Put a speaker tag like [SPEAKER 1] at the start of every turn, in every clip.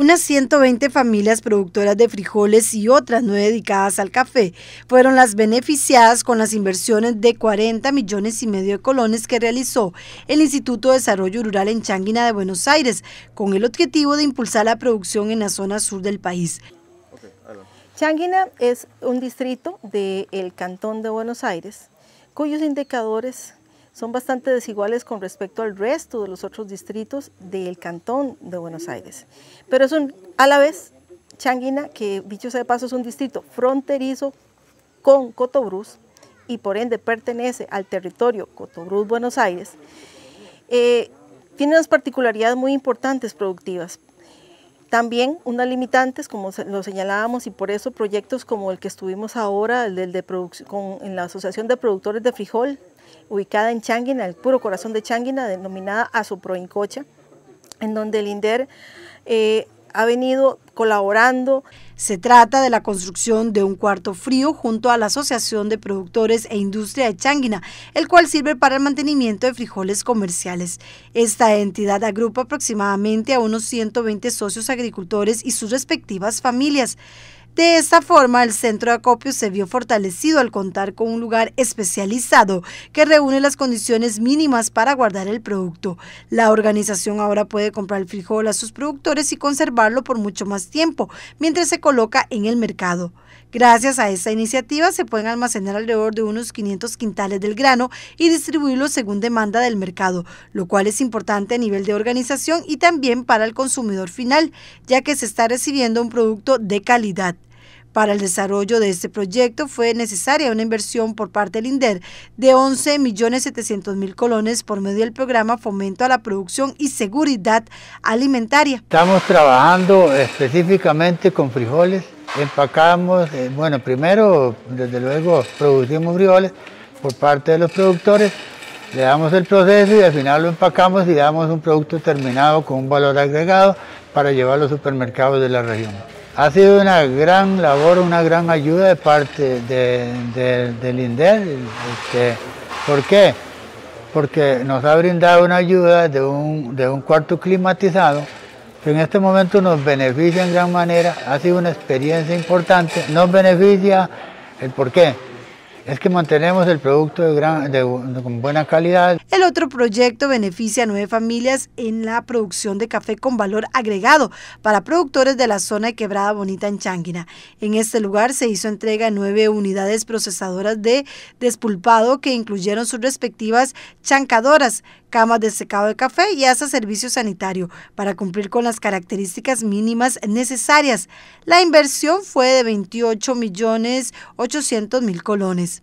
[SPEAKER 1] Unas 120 familias productoras de frijoles y otras no dedicadas al café fueron las beneficiadas con las inversiones de 40 millones y medio de colones que realizó el Instituto de Desarrollo Rural en Changuina de Buenos Aires, con el objetivo de impulsar la producción en la zona sur del país.
[SPEAKER 2] Changuina es un distrito del cantón de Buenos Aires, cuyos indicadores son bastante desiguales con respecto al resto de los otros distritos del cantón de Buenos Aires. Pero es un, a la vez Changuina, que dicho sea de paso es un distrito fronterizo con Cotobruz y por ende pertenece al territorio Cotobruz-Buenos Aires, eh, tiene unas particularidades muy importantes productivas. También unas limitantes, como lo señalábamos, y por eso proyectos como el que estuvimos ahora, el de, de en la Asociación de Productores de Frijol, ubicada en Changuina, el puro corazón de Changuina, denominada Azuproincocha, en donde el INDER eh, ha venido colaborando. Se trata de la construcción de un cuarto frío
[SPEAKER 1] junto a la Asociación de Productores e Industria de Changuina, el cual sirve para el mantenimiento de frijoles comerciales. Esta entidad agrupa aproximadamente a unos 120 socios agricultores y sus respectivas familias. De esta forma, el centro de acopio se vio fortalecido al contar con un lugar especializado que reúne las condiciones mínimas para guardar el producto. La organización ahora puede comprar el frijol a sus productores y conservarlo por mucho más tiempo, mientras se coloca en el mercado. Gracias a esta iniciativa se pueden almacenar alrededor de unos 500 quintales del grano y distribuirlo según demanda del mercado, lo cual es importante a nivel de organización y también para el consumidor final, ya que se está recibiendo un producto de calidad. Para el desarrollo de este proyecto fue necesaria una inversión por parte del INDER de 11.700.000 colones por medio del programa Fomento a la Producción y Seguridad Alimentaria.
[SPEAKER 3] Estamos trabajando específicamente con frijoles, empacamos, eh, bueno, primero, desde luego, producimos frijoles por parte de los productores, le damos el proceso y al final lo empacamos y damos un producto terminado con un valor agregado para llevar a los supermercados de la región. Ha sido una gran labor, una gran ayuda de parte del de, INDER. Este, ¿Por qué? Porque nos ha brindado una ayuda de un, de un cuarto climatizado que en este momento nos beneficia en gran manera. Ha sido una experiencia importante. Nos beneficia el por qué es que mantenemos el producto de con buena calidad.
[SPEAKER 1] El otro proyecto beneficia a nueve familias en la producción de café con valor agregado para productores de la zona de Quebrada Bonita en Changuina. En este lugar se hizo entrega nueve unidades procesadoras de despulpado que incluyeron sus respectivas chancadoras, camas de secado de café y hasta servicio sanitario para cumplir con las características mínimas necesarias. La inversión fue de 28 millones 800 mil colones.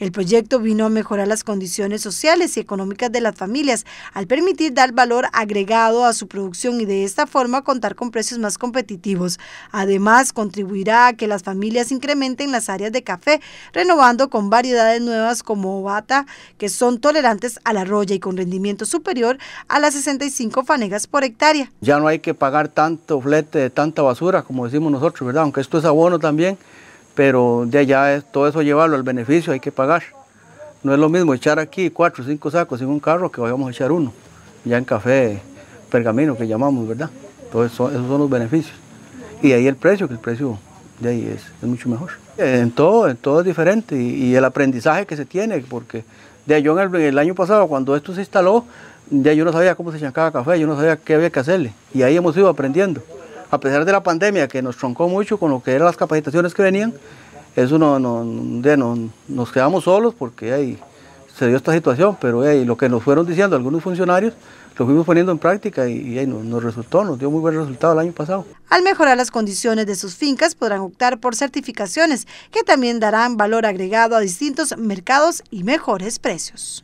[SPEAKER 1] El proyecto vino a mejorar las condiciones sociales y económicas de las familias al permitir dar valor agregado a su producción y de esta forma contar con precios más competitivos. Además, contribuirá a que las familias incrementen las áreas de café, renovando con variedades nuevas como bata, que son tolerantes a la roya y con rendimiento superior a las 65 fanegas por hectárea.
[SPEAKER 4] Ya no hay que pagar tanto flete de tanta basura, como decimos nosotros, ¿verdad? Aunque esto es abono también, pero de allá todo eso llevarlo al beneficio hay que pagar. No es lo mismo echar aquí cuatro o cinco sacos en un carro que vayamos a echar uno, ya en café pergamino que llamamos, ¿verdad? Entonces esos son los beneficios. Y ahí el precio, que el precio de ahí es, mucho mejor. En todo, en todo es diferente y, el aprendizaje que se tiene, porque de yo en el, año pasado cuando esto se instaló, ya yo no sabía cómo se chancaba café, yo no sabía qué había que hacerle y ahí hemos ido aprendiendo a pesar de la pandemia que nos troncó mucho con lo que eran las capacitaciones que venían, eso no, nos quedamos solos porque ahí se dio esta situación, pero lo que nos fueron diciendo algunos funcionarios lo fuimos poniendo en práctica y, nos, resultó, nos dio muy buen resultado el año pasado.
[SPEAKER 1] Al mejorar las condiciones de sus fincas podrán optar por certificaciones que también
[SPEAKER 2] darán valor agregado a distintos mercados y mejores precios.